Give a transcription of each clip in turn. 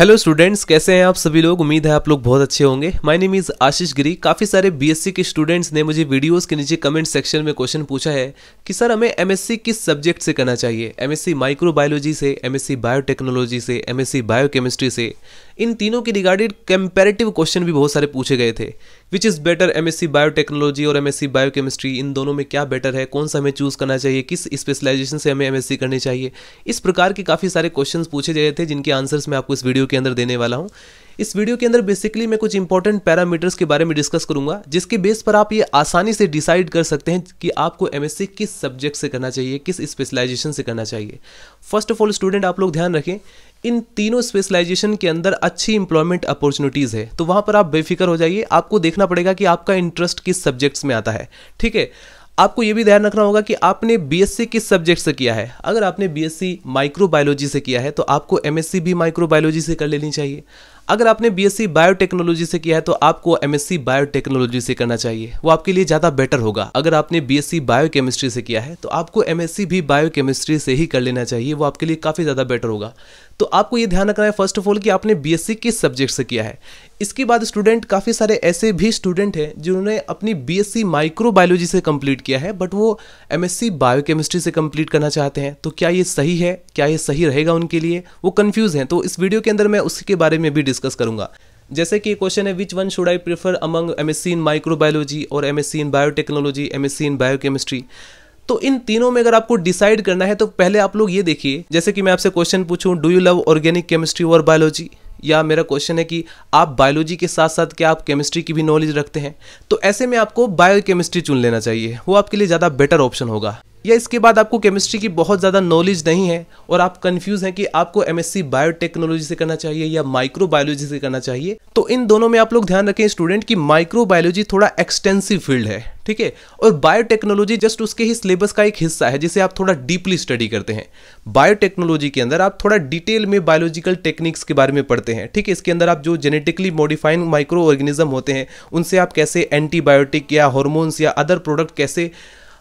hello students कैसे हैं आप सभी लोग उम्मीद है आप लोग बहुत अच्छे होंगे my name is Ashish Giri काफ़ी सारे बीएससी के स्टूडेंट्स ने मुझे वीडियोस के नीचे कमेंट सेक्शन में क्वेश्चन पूछा है कि सर हमें एमएससी किस सब्जेक्ट से करना चाहिए एमएससी माइक्रोबायोलॉजी से एमएससी बायोटेक्नोलॉजी से एमएससी बायोकेमिस्ट्री से इन तीनों के रिगार्डेड कंपेरेटिव क्वेश्चन भी बहुत सारे पूछे गए थे which is better M S C biotechnology और एम एस सी बायोकेमिस्ट्री इन दोनों में क्या बेटर है कौन सा हमें चूज़ करना चाहिए किस स्पेशलाइजेशन से हमें एम एस सी करनी चाहिए इस प्रकार के काफ़ी सारे क्वेश्चन पूछे गए थे जिनके आंसर्स मैं आपको इस वीडियो के अंदर देने वाला हूँ इस वीडियो के अंदर बेसिकली मैं कुछ इंपॉर्टेंट पैरामीटर्स के बारे में डिस्कस करूंगा जिसके बेस पर आप ये आसानी से डिसाइड कर सकते हैं कि आपको सी किस सब्जेक्ट से करना चाहिए किस स्पेशलाइजेशन से करना चाहिए फर्स्ट ऑफ ऑल स्टूडेंट आप लोग ध्यान रखें इन तीनों स्पेशलाइजेशन के अंदर अच्छी इंप्लॉयमेंट अपॉर्चुनिटीज़ है तो वहां पर आप बेफिक्र हो जाइए आपको देखना पड़ेगा कि आपका इंटरेस्ट किस सब्जेक्ट्स में आता है ठीक है आपको यह भी ध्यान रखना होगा कि आपने बीएससी किस सब्जेक्ट से किया है अगर आपने बीएससी माइक्रोबायोलॉजी से किया है तो आपको एमएससी भी माइक्रोबायोलॉजी से कर लेनी चाहिए अगर आपने बीएससी बायोटेक्नोलॉजी से किया है तो आपको एमएससी बायोटेक्नोलॉजी से करना चाहिए वो आपके लिए ज़्यादा बेटर होगा अगर आपने बीएससी बायोकेमिस्ट्री से किया है तो आपको एमएससी भी बायोकेमिस्ट्री से ही कर लेना चाहिए वो आपके लिए काफ़ी ज़्यादा बेटर होगा तो आपको ये ध्यान रखना है फर्स्ट ऑफ ऑल कि आपने बी किस सब्जेक्ट से किया है इसके बाद स्टूडेंट काफ़ी सारे ऐसे भी स्टूडेंट हैं जिन्होंने अपनी बीएससी माइक्रोबायोलॉजी से कंप्लीट किया है बट वो एमएससी बायोकेमिस्ट्री से कंप्लीट करना चाहते हैं तो क्या ये सही है क्या ये सही रहेगा उनके लिए वो कन्फ्यूज़ हैं तो इस वीडियो के अंदर मैं उसके बारे में भी डिस्कस करूँगा जैसे कि क्वेश्चन है which one should I prefer among M S C in microbiology और M S C in biotechnology M S C in biochemistry तो इन तीनों में अगर आपको डिसाइड करना है तो पहले आप लोग ये देखिए जैसे कि मैं आपसे क्वेश्चन पूछूं do you love organic chemistry और बायोलॉजी या मेरा क्वेश्चन है कि आप बायोलॉजी के साथ साथ क्या आप केमिस्ट्री की भी नॉलेज रखते हैं तो ऐसे में आपको बायो केमिस्ट्री चुन लेना चाहिए वो आपके लिए ज़्यादा बेटर ऑप्शन होगा या इसके बाद आपको केमिस्ट्री की बहुत ज़्यादा नॉलेज नहीं है और आप कंफ्यूज हैं कि आपको एम एस बायोटेक्नोलॉजी से करना चाहिए या माइक्रोबायोलॉजी से करना चाहिए तो इन दोनों में आप लोग ध्यान रखें स्टूडेंट की माइक्रोबायोलॉजी थोड़ा एक्सटेंसिव फील्ड है ठीक है और बायोटेक्नोलॉजी जस्ट उसके ही सिलेबस का एक हिस्सा है जिसे आप थोड़ा डीपली स्टडी करते हैं बायोटेक्नोलॉजी के अंदर आप थोड़ा डिटेल में बायोलॉजिकल टेक्निक्स के बारे में पढ़ते हैं ठीक है इसके अंदर आप जो जेनेटिकली मॉडिफाइंग माइक्रो ऑर्गेनिज्म होते हैं उनसे आप कैसे एंटीबायोटिक या हॉर्मोन्स या अदर प्रोडक्ट कैसे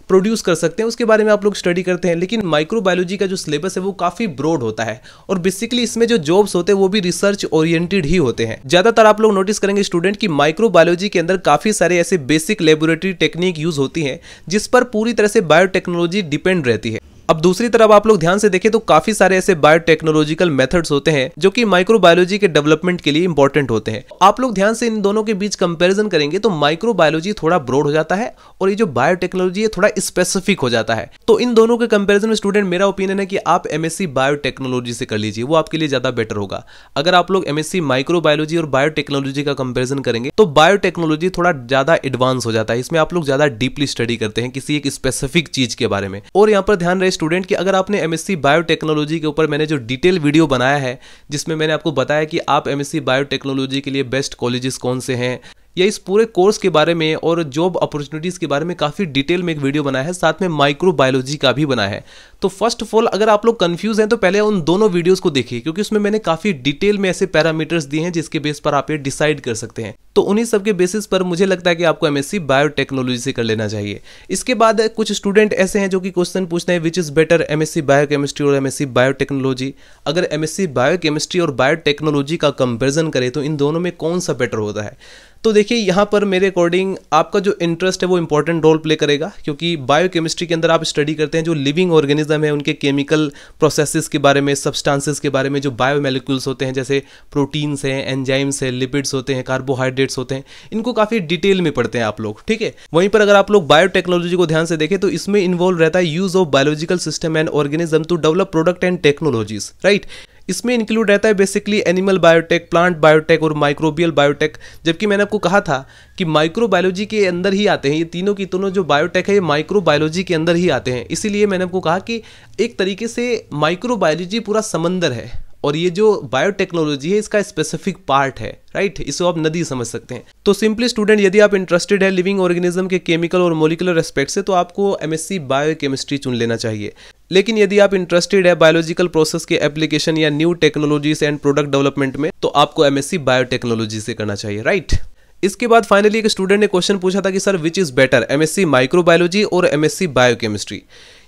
प्रोड्यूस कर सकते हैं उसके बारे में आप लोग स्टडी करते हैं लेकिन माइक्रोबायोलॉजी का जो सिलेबस है वो काफ़ी ब्रॉड होता है और बेसिकली इसमें जो जॉब्स होते हैं वो भी रिसर्च ओरिएंटेड ही होते हैं ज़्यादातर आप लोग नोटिस करेंगे स्टूडेंट की माइक्रोबायोलॉजी के अंदर काफ़ी सारे ऐसे बेसिक लेबोरेटरी टेक्निक यूज़ होती हैं जिस पर पूरी तरह से बायोटेक्नोलॉजी डिपेंड रहती है अब दूसरी तरफ आप लोग ध्यान से देखें तो काफी सारे ऐसे बायोटेक्नोलॉजिकल मेथड्स होते हैं जो कि माइक्रोबायोलॉजी के डेवलपमेंट के लिए इंपॉर्टेंट होते हैं आप लोग ध्यान से इन दोनों के बीच कंपैरिजन करेंगे तो माइक्रोबायोलॉजी थोड़ा ब्रॉड हो जाता है और ये जो बायोटेक्नोलॉजी है थोड़ा स्पेसिफिक हो जाता है तो इन दोनों के कंपेरिजन में स्टूडेंट मेरा ओपिनियन है कि आप एमएससी बायोटेक्नोलॉजी से कर लीजिए वो आपके लिए ज्यादा बेटर होगा अगर आप लोग एमएससी माइक्रोबायोलॉजी और बायोटेक्नोलॉजी का कंपेरिजन करेंगे तो बायोटेक्नोलॉजी थोड़ा ज्यादा एडवांस हो जाता है इसमें आप लोग ज्यादा डीपली स्टडी करते हैं किसी एक स्पेसिफिक चीज के बारे में और यहाँ पर ध्यान रहे स्टूडेंट कि अगर आपने एम बायोटेक्नोलॉजी के ऊपर मैंने जो डिटेल वीडियो बनाया है जिसमें मैंने आपको बताया कि आप एमएससी बायोटेक्नोलॉजी के लिए बेस्ट कॉलेजेस कौन से हैं या इस पूरे कोर्स के बारे में और जॉब अपॉर्चुनिटीज़ के बारे में काफ़ी डिटेल में एक वीडियो बनाया है साथ में माइक्रो बायोलॉजी का भी बना है तो फर्स्ट ऑफ ऑल अगर आप लोग कंफ्यूज हैं तो पहले उन दोनों वीडियोस को देखिए क्योंकि उसमें मैंने काफ़ी डिटेल में ऐसे पैरामीटर्स दिए हैं जिसके बेस पर आप ये डिसाइड कर सकते हैं तो उन्हीं सब के बेसिस पर मुझे लगता है कि आपको एमएससी बायोटेक्नोलॉजी से कर लेना चाहिए इसके बाद कुछ स्टूडेंट ऐसे हैं जो कि क्वेश्चन पूछते हैं which is better MSc biochemistry और एमएससी बायोटेक्नोलॉजी अगर एमएससी बायोकेमिस्ट्री और बायोटेक्नोलॉजी का कंपेरिजन करें तो इन दोनों में कौन सा बेटर होता है तो देखिए यहाँ पर मेरे अकॉर्डिंग आपका जो इंटरेस्ट है वो इंपॉर्टेंट रोल प्ले करेगा क्योंकि बायोकेमिस्ट्री के अंदर आप स्टडी करते हैं जो लिविंग ऑर्गेनिज ऑर्गेनिज्म है उनके केमिकल प्रोसेसेस के बारे में सब्सटेंसेस के बारे में जो बायोमेलिक्यूल्स होते हैं जैसे प्रोटीन्स हैं एंजाइम्स हैं लिपिड्स होते हैं कार्बोहाइड्रेट्स होते हैं इनको काफ़ी डिटेल में पढ़ते हैं आप लोग ठीक है वहीं पर अगर आप लोग बायोटेक्नोलॉजी को ध्यान से देखें तो इसमें इन्वॉल्व रहता है use of biological system and organism to develop product and technologies right इसमें इंक्लूड रहता है basically animal biotech plant biotech और माइक्रोबियल बायोटेक जबकि मैंने आपको कहा था कि माइक्रोबायोलॉजी के अंदर ही आते हैं ये तीनों की तीनों जो बायोटेक है ये माइक्रोबायोलॉजी के अंदर ही आते हैं इसीलिए मैंने आपको कहा कि एक तरीके से माइक्रोबायोलॉजी पूरा समंदर है और ये जो बायोटेक्नोलॉजी है इसका स्पेसिफिक पार्ट है राइट इसको आप नदी समझ सकते हैं तो सिंपली स्टूडेंट यदि आप इंटरेस्टेड है लिविंग ऑर्गेनिज्म के केमिकल और मोलिकुलर एस्पेक्ट से तो आपको एमएससी बायोकेमिस्ट्री चुन लेना चाहिए लेकिन यदि आप इंटरेस्टेड है बायोलॉजिकल प्रोसेस के एप्लीकेशन या new technologies and product development में तो आपको एमएससी बायोटेक्नोलॉजी से करना चाहिए राइट इसके बाद फाइनली एक स्टूडेंट ने क्वेश्चन पूछा था कि sir which is better MSc microbiology और एमएससी बायोकेमिस्ट्री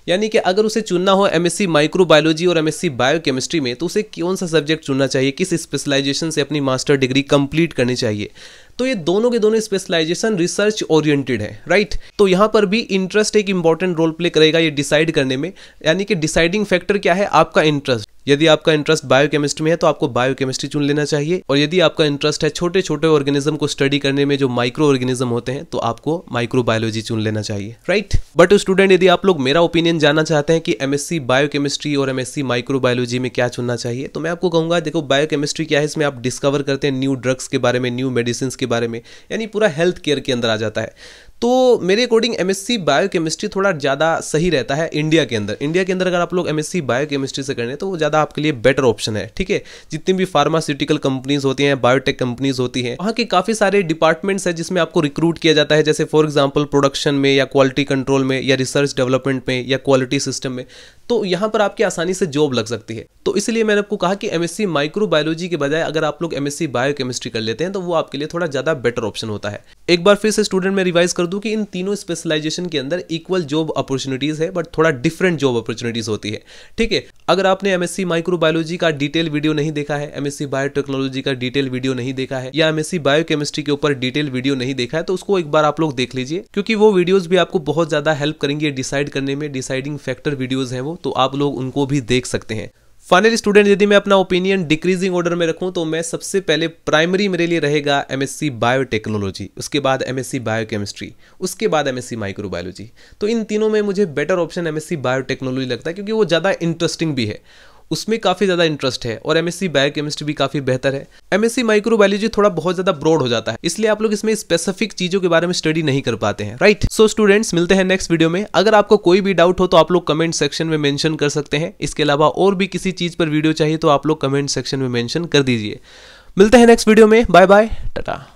यानी कि अगर उसे चुनना हो एमएससी माइक्रोबायोलॉजी और एम बायोकेमिस्ट्री में तो उसे कौन सा सब्जेक्ट चुनना चाहिए किस स्पेशलाइजेशन से अपनी मास्टर डिग्री कंप्लीट करनी चाहिए तो ये दोनों के दोनों स्पेशलाइजेशन रिसर्च ओरिएंटेड है राइट तो यहाँ पर भी इंटरेस्ट एक इंपॉर्टेंट रोल प्ले करेगा ये डिसाइड करने में यानी कि डिसाइडिंग फैक्टर क्या है आपका इंटरेस्ट यदि आपका इंटरेस्ट बायोकेमिस्ट्री में है तो आपको बायोकेमिस्ट्री चुन लेना चाहिए और यदि आपका इंटरेस्ट है छोटे छोटे ऑर्गेनिज्म को स्टडी करने में जो माइक्रो ऑर्गेनिज्म होते हैं तो आपको माइक्रोबायोलॉजी चुन लेना चाहिए राइट बट स्टूडेंट यदि आप लोग मेरा ओपिनियन जानना चाहते हैं कि एमएससी बायोकेमिस्ट्री और एमएससी माइक्रोबायोलॉजी में क्या चुनना चाहिए तो मैं आपको कहूंगा देखो बायोकेमिस्ट्री क्या है इसमें आप डिस्कवर करते हैं न्यू ड्रग्स के बारे में न्यू मेडिसिन के बारे में यानी पूरा हेल्थ केयर के अंदर आ जाता है तो मेरे according M S C biochemistry थोड़ा ज़्यादा सही रहता है इंडिया के अंदर इंडिया के अंदर अगर आप लोग एम एस सी बायोकेमिस्ट्री से करें तो वो ज़्यादा आपके लिए बेटर ऑप्शन है ठीक है जितनी भी फार्मास्यूटिकल कंपनीज होती हैं बायोटेक कंपनीज होती हैं वहाँ के काफ़ी सारे डिपार्टमेंट्स हैं जिसमें आपको रिक्रूट किया जाता है जैसे फॉर एग्जाम्पल प्रोडक्शन में या क्वालिटी कंट्रोल में या रिसर्च डेवलपमेंट में या क्वालिटी सिस्टम में तो यहाँ पर आपकी आसानी से जॉब लग सकती है तो इसलिए मैंने आपको कहा कि एमएससी माइक्रोबायोलॉजी के बजाय अगर आप लोग एमएससी बायोकेमिस्ट्री कर लेते हैं तो वो आपके लिए थोड़ा ज़्यादा बेटर ऑप्शन होता है एक बार फिर से स्टूडेंट मैं रिवाइज कर दूं कि इन तीनों स्पेशलाइजेशन के अंदर इक्वल जॉब अपॉर्चुनिटीज़ है बट थोड़ा डिफरेंट जॉब अपॉर्चुनिटीज़ होती है ठीक है अगर आपने एमएससी एस का डिटेल वीडियो नहीं देखा है एमएससी बायोटेक्नोलॉजी का डिटेल वीडियो नहीं देखा है या एमएससी बायोकेमिस्ट्री के ऊपर डिटेल वीडियो नहीं देखा है तो उसको एक बार आप लोग देख लीजिए क्योंकि वो वीडियोज भी आपको बहुत ज़्यादा हेल्प करेंगे डिसाइड करने में डिसाइडिंग फैक्टर वीडियोज हैं वो तो आप लोग उनको भी देख सकते हैं फाइनल स्टूडेंट यदि मैं अपना ओपिनियन डिक्रीजिंग ऑर्डर में रखूं तो मैं सबसे पहले प्राइमरी मेरे लिए रहेगा एमएससी बायोटेक्नोलॉजी उसके बाद एमएससी बायोकेमिस्ट्री उसके बाद एमएससी माइक्रोबायोलॉजी तो इन तीनों में मुझे बेटर ऑप्शन एमएससी बायोटेक्नोलॉजी लगता है क्योंकि वो ज़्यादा इंटरेस्टिंग भी है उसमें काफ़ी ज़्यादा इंटरेस्ट है और एमएससी बायो केमिस्ट्री भी काफ़ी बेहतर है एमएससी माइक्रोबायोलॉजी थोड़ा बहुत ज़्यादा ब्रॉड हो जाता है इसलिए आप लोग इसमें स्पेसिफिक चीज़ों के बारे में स्टडी नहीं कर पाते हैं राइट सो स्टूडेंट्स मिलते हैं नेक्स्ट वीडियो में अगर आपको कोई भी डाउट हो तो आप लोग कमेंट सेक्शन में मैंशन कर सकते हैं इसके अलावा और भी किसी चीज़ पर वीडियो चाहिए तो आप लोग कमेंट सेक्शन में मैंशन कर दीजिए मिलते हैं नेक्स्ट वीडियो में बाय बाय टाटा